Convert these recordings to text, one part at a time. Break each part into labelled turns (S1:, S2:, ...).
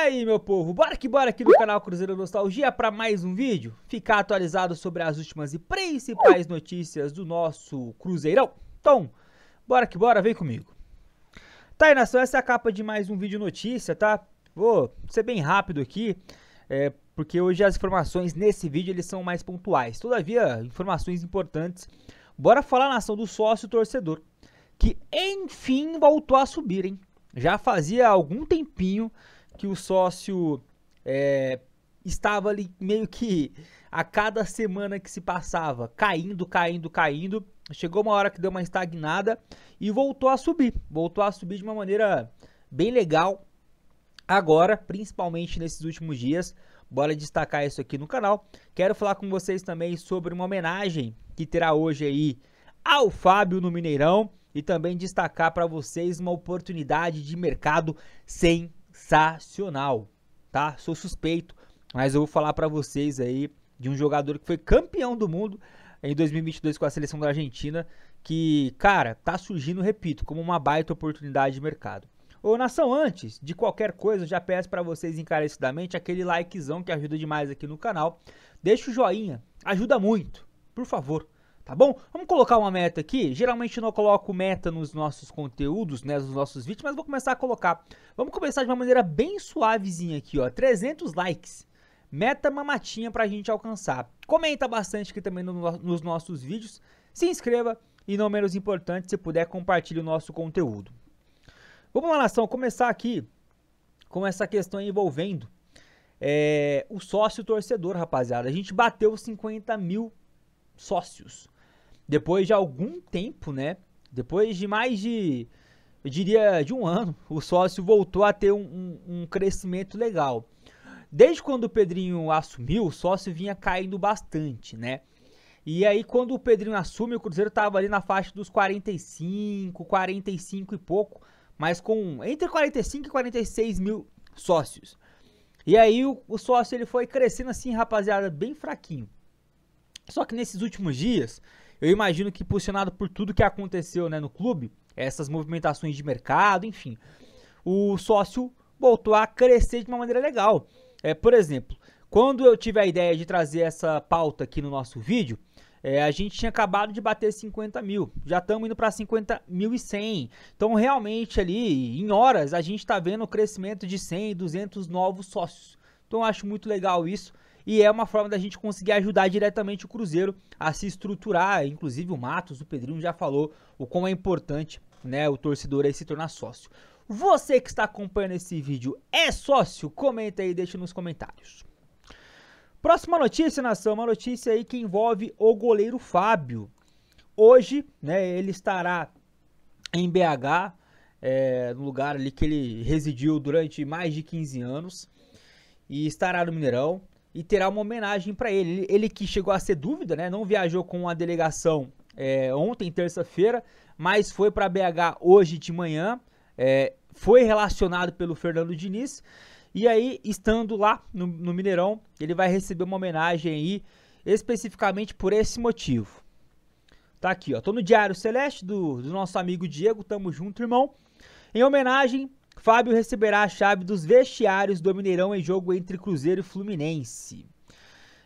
S1: aí, meu povo, bora que bora aqui no canal Cruzeiro Nostalgia para mais um vídeo. Ficar atualizado sobre as últimas e principais notícias do nosso Cruzeirão. Então, bora que bora, vem comigo. Tá aí, nação, essa é a capa de mais um vídeo notícia, tá? Vou ser bem rápido aqui, é, porque hoje as informações nesse vídeo eles são mais pontuais. Todavia, informações importantes. Bora falar, nação, do sócio torcedor, que enfim voltou a subir, hein? Já fazia algum tempinho que o sócio é, estava ali meio que a cada semana que se passava, caindo, caindo, caindo. Chegou uma hora que deu uma estagnada e voltou a subir. Voltou a subir de uma maneira bem legal agora, principalmente nesses últimos dias. Bora destacar isso aqui no canal. Quero falar com vocês também sobre uma homenagem que terá hoje aí ao Fábio no Mineirão e também destacar para vocês uma oportunidade de mercado sem sensacional, tá? Sou suspeito, mas eu vou falar para vocês aí de um jogador que foi campeão do mundo em 2022 com a seleção da Argentina, que, cara, tá surgindo, repito, como uma baita oportunidade de mercado. Ô, nação, antes de qualquer coisa, já peço para vocês encarecidamente aquele likezão que ajuda demais aqui no canal. Deixa o joinha, ajuda muito, por favor tá bom? Vamos colocar uma meta aqui. Geralmente não coloco meta nos nossos conteúdos, né, nos nossos vídeos, mas vou começar a colocar. Vamos começar de uma maneira bem suavezinha aqui, ó, 300 likes. Meta mamatinha pra gente alcançar. Comenta bastante aqui também no, nos nossos vídeos. Se inscreva e não menos importante, se puder, compartilhe o nosso conteúdo. Vamos lá, nação, começar aqui com essa questão envolvendo é, o sócio torcedor, rapaziada. A gente bateu 50 mil sócios depois de algum tempo, né? Depois de mais de, eu diria, de um ano, o sócio voltou a ter um, um, um crescimento legal. Desde quando o Pedrinho assumiu, o sócio vinha caindo bastante, né? E aí, quando o Pedrinho assume, o Cruzeiro estava ali na faixa dos 45, 45 e pouco, mas com entre 45 e 46 mil sócios. E aí, o, o sócio ele foi crescendo assim, rapaziada, bem fraquinho. Só que nesses últimos dias, eu imagino que posicionado por tudo que aconteceu né, no clube, essas movimentações de mercado, enfim, o sócio voltou a crescer de uma maneira legal. É, por exemplo, quando eu tive a ideia de trazer essa pauta aqui no nosso vídeo, é, a gente tinha acabado de bater 50 mil, já estamos indo para 50 mil e 100. Então, realmente, ali em horas, a gente está vendo o crescimento de 100, 200 novos sócios. Então, eu acho muito legal isso e é uma forma da gente conseguir ajudar diretamente o Cruzeiro a se estruturar. Inclusive o Matos, o Pedrinho já falou o quão é importante né, o torcedor aí se tornar sócio. Você que está acompanhando esse vídeo é sócio? Comenta aí, deixa nos comentários. Próxima notícia, nação, uma notícia aí que envolve o goleiro Fábio. Hoje, né, ele estará em BH, é, no lugar ali que ele residiu durante mais de 15 anos, e estará no Mineirão e terá uma homenagem para ele. Ele que chegou a ser dúvida, né? Não viajou com a delegação é, ontem, terça-feira, mas foi para BH hoje de manhã. É, foi relacionado pelo Fernando Diniz. E aí, estando lá no, no Mineirão, ele vai receber uma homenagem aí, especificamente por esse motivo. Tá aqui, ó. Tô no Diário Celeste do, do nosso amigo Diego. Tamo junto, irmão. Em homenagem Fábio receberá a chave dos vestiários do Mineirão em jogo entre Cruzeiro e Fluminense.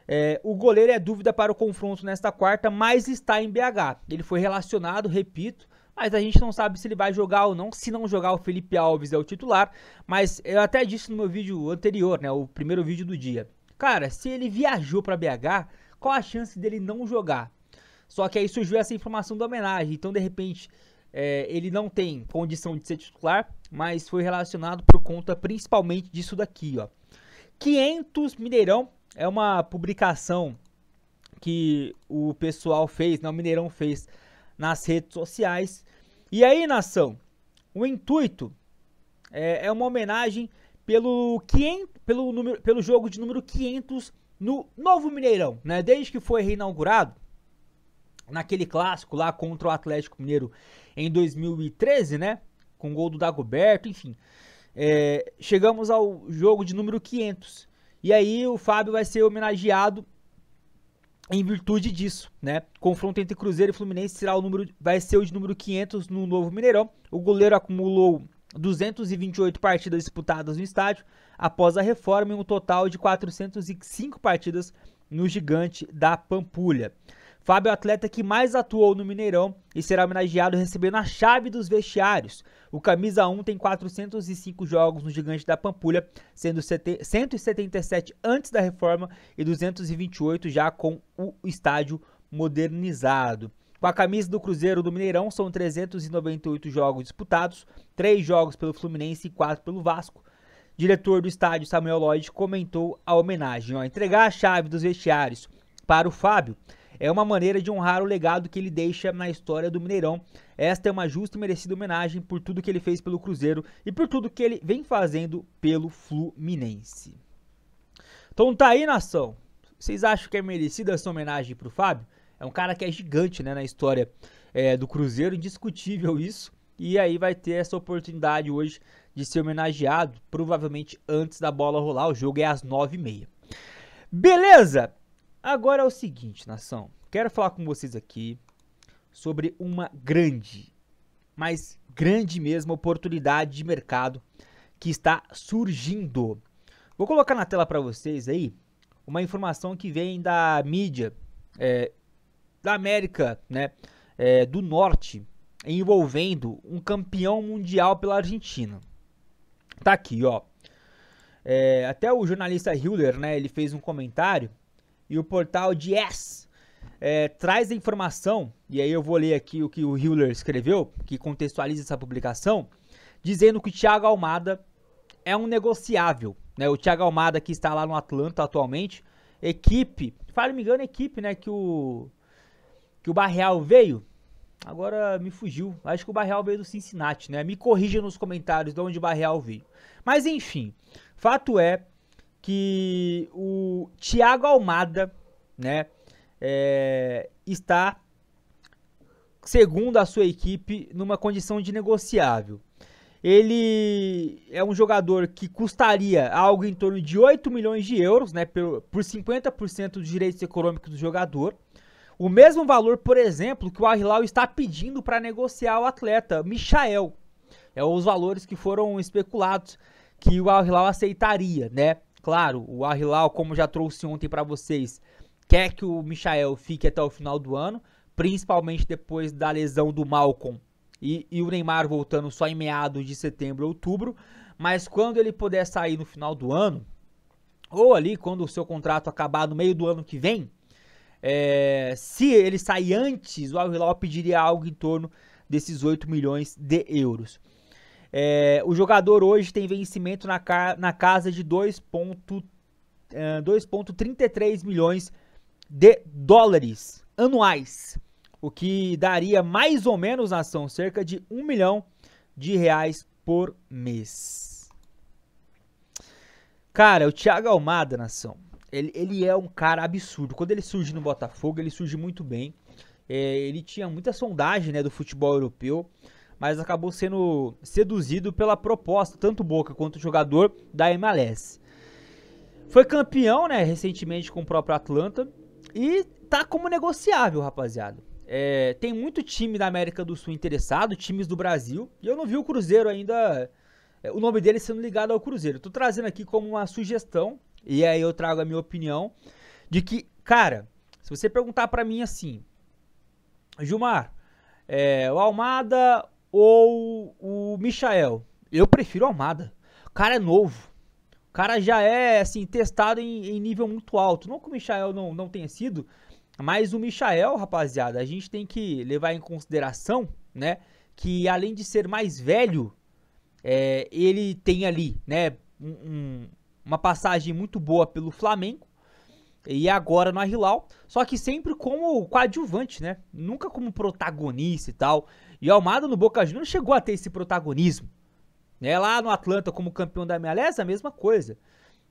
S1: É, o goleiro é dúvida para o confronto nesta quarta, mas está em BH. Ele foi relacionado, repito, mas a gente não sabe se ele vai jogar ou não. Se não jogar, o Felipe Alves é o titular. Mas eu até disse no meu vídeo anterior, né, o primeiro vídeo do dia. Cara, se ele viajou para BH, qual a chance dele não jogar? Só que aí surgiu essa informação da homenagem. Então, de repente, é, ele não tem condição de ser titular, mas foi relacionado por conta principalmente disso daqui, ó. 500 Mineirão é uma publicação que o pessoal fez, não, né, o Mineirão fez nas redes sociais. E aí, nação, o intuito é, é uma homenagem pelo, 500, pelo, número, pelo jogo de número 500 no novo Mineirão, né? Desde que foi reinaugurado, naquele clássico lá contra o Atlético Mineiro em 2013, né? Com o gol do Dagoberto, enfim. É, chegamos ao jogo de número 500. E aí o Fábio vai ser homenageado em virtude disso, né? Confronto entre Cruzeiro e Fluminense será o número, vai ser o de número 500 no novo Mineirão. O goleiro acumulou 228 partidas disputadas no estádio após a reforma e um total de 405 partidas no gigante da Pampulha. Fábio é o atleta que mais atuou no Mineirão e será homenageado recebendo a chave dos vestiários. O camisa 1 tem 405 jogos no Gigante da Pampulha, sendo 177 antes da reforma e 228 já com o estádio modernizado. Com a camisa do Cruzeiro do Mineirão, são 398 jogos disputados, 3 jogos pelo Fluminense e 4 pelo Vasco. Diretor do estádio Samuel Lloyd comentou a homenagem. Ó, entregar a chave dos vestiários para o Fábio é uma maneira de honrar o legado que ele deixa na história do Mineirão. Esta é uma justa e merecida homenagem por tudo que ele fez pelo Cruzeiro e por tudo que ele vem fazendo pelo Fluminense. Então tá aí, nação. Vocês acham que é merecida essa homenagem pro Fábio? É um cara que é gigante né, na história é, do Cruzeiro, indiscutível isso. E aí vai ter essa oportunidade hoje de ser homenageado, provavelmente antes da bola rolar. O jogo é às 9h30. Beleza? Agora é o seguinte, nação. Quero falar com vocês aqui sobre uma grande, mas grande mesmo, oportunidade de mercado que está surgindo. Vou colocar na tela para vocês aí uma informação que vem da mídia é, da América né, é, do Norte envolvendo um campeão mundial pela Argentina. Tá aqui, ó. É, até o jornalista Hilder, né, ele fez um comentário e o portal Yes é, traz a informação, e aí eu vou ler aqui o que o Hiller escreveu, que contextualiza essa publicação, dizendo que o Thiago Almada é um negociável. Né? O Thiago Almada, que está lá no Atlanta atualmente, equipe, se não me engano, equipe né, que o, que o Barreal veio, Agora me fugiu. Acho que o Barreal veio do Cincinnati, né? Me corrija nos comentários de onde o Barreal veio. Mas enfim, fato é que o Thiago Almada, né, é, está, segundo a sua equipe, numa condição de negociável. Ele é um jogador que custaria algo em torno de 8 milhões de euros, né, por, por 50% dos direitos econômicos do jogador. O mesmo valor, por exemplo, que o Al está pedindo para negociar o atleta Michael. É os valores que foram especulados que o Al aceitaria, né? Claro, o Arrilau, como já trouxe ontem para vocês, quer que o Michael fique até o final do ano, principalmente depois da lesão do Malcolm e, e o Neymar voltando só em meados de setembro, outubro. Mas quando ele puder sair no final do ano, ou ali quando o seu contrato acabar no meio do ano que vem, é, se ele sair antes, o Arrilau pediria algo em torno desses 8 milhões de euros. É, o jogador hoje tem vencimento na, ca na casa de 2,33 é, milhões de dólares anuais, o que daria mais ou menos na ação cerca de 1 milhão de reais por mês. Cara, o Thiago Almada, nação, ele, ele é um cara absurdo. Quando ele surge no Botafogo, ele surge muito bem. É, ele tinha muita sondagem né, do futebol europeu mas acabou sendo seduzido pela proposta, tanto Boca quanto o jogador da MLS. Foi campeão, né, recentemente com o próprio Atlanta e tá como negociável, rapaziada. É, tem muito time da América do Sul interessado, times do Brasil, e eu não vi o Cruzeiro ainda, é, o nome dele sendo ligado ao Cruzeiro. Tô trazendo aqui como uma sugestão, e aí eu trago a minha opinião, de que, cara, se você perguntar para mim assim, Gilmar, é, o Almada ou o Michael? Eu prefiro o Almada. O cara é novo. O cara já é, assim, testado em, em nível muito alto. Não que o Michael não, não tenha sido, mas o Michael, rapaziada, a gente tem que levar em consideração, né? Que além de ser mais velho, é, ele tem ali, né? Um, um, uma passagem muito boa pelo Flamengo, e agora no Arrilau, só que sempre como coadjuvante, né? Nunca como protagonista e tal. E Almada no Boca Juniors chegou a ter esse protagonismo. Né? Lá no Atlanta, como campeão da MLS, a mesma coisa.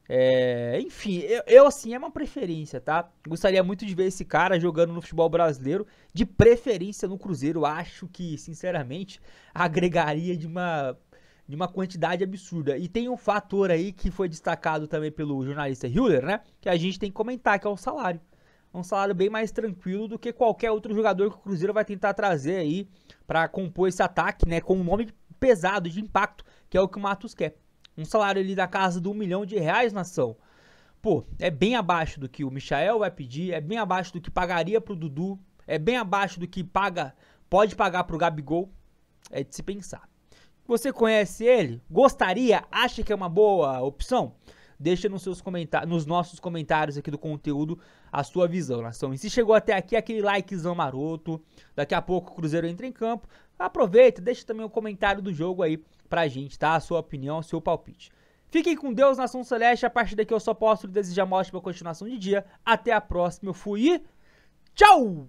S1: É, enfim, eu, eu, assim, é uma preferência, tá? Gostaria muito de ver esse cara jogando no futebol brasileiro, de preferência no Cruzeiro. Acho que, sinceramente, agregaria de uma de uma quantidade absurda. E tem um fator aí que foi destacado também pelo jornalista Hiller, né? Que a gente tem que comentar, que é o salário. É um salário bem mais tranquilo do que qualquer outro jogador que o Cruzeiro vai tentar trazer aí para compor esse ataque, né? Com um nome pesado, de impacto, que é o que o Matos quer. Um salário ali da casa de um milhão de reais na ação. Pô, é bem abaixo do que o Michael vai pedir, é bem abaixo do que pagaria pro Dudu, é bem abaixo do que paga, pode pagar pro Gabigol. É de se pensar. Você conhece ele? Gostaria? Acha que é uma boa opção? Deixa nos, seus comentários, nos nossos comentários aqui do conteúdo a sua visão, nação. E se chegou até aqui, aquele likezão maroto. Daqui a pouco o Cruzeiro entra em campo. Aproveita, deixa também o um comentário do jogo aí pra gente, tá? A sua opinião, o seu palpite. Fiquem com Deus, Nação Celeste. A partir daqui eu só posso desejar uma ótima continuação de dia. Até a próxima. Eu fui e tchau!